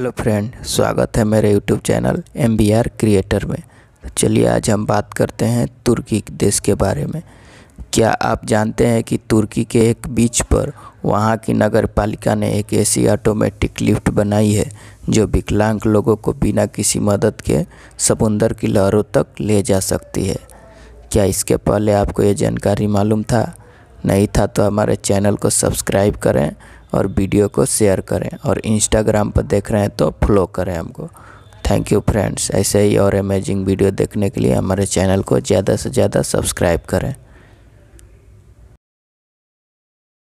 hello friend स्वागत है मेरे YouTube channel M B R creator में तो चलिए आज हम बात करते हैं तुर्की देश के बारे में क्या आप जानते हैं कि तुर्की के एक बीच पर वहाँ की नगर पालिका ने एक ऐसी ऑटोमेटिक लिफ्ट बनाई है जो विकलांग लोगों को बिना किसी मदद के समुंदर की लहरों तक ले जा सकती है क्या इसके पहले आपको ये जानकारी मालूम था नहीं था तो हमारे चैनल को सब्सक्राइब करें और वीडियो को शेयर करें और इंस्टाग्राम पर देख रहे हैं तो फॉलो करें हमको थैंक यू फ्रेंड्स ऐसे ही और अमेजिंग वीडियो देखने के लिए हमारे चैनल को ज़्यादा से ज़्यादा सब्सक्राइब करें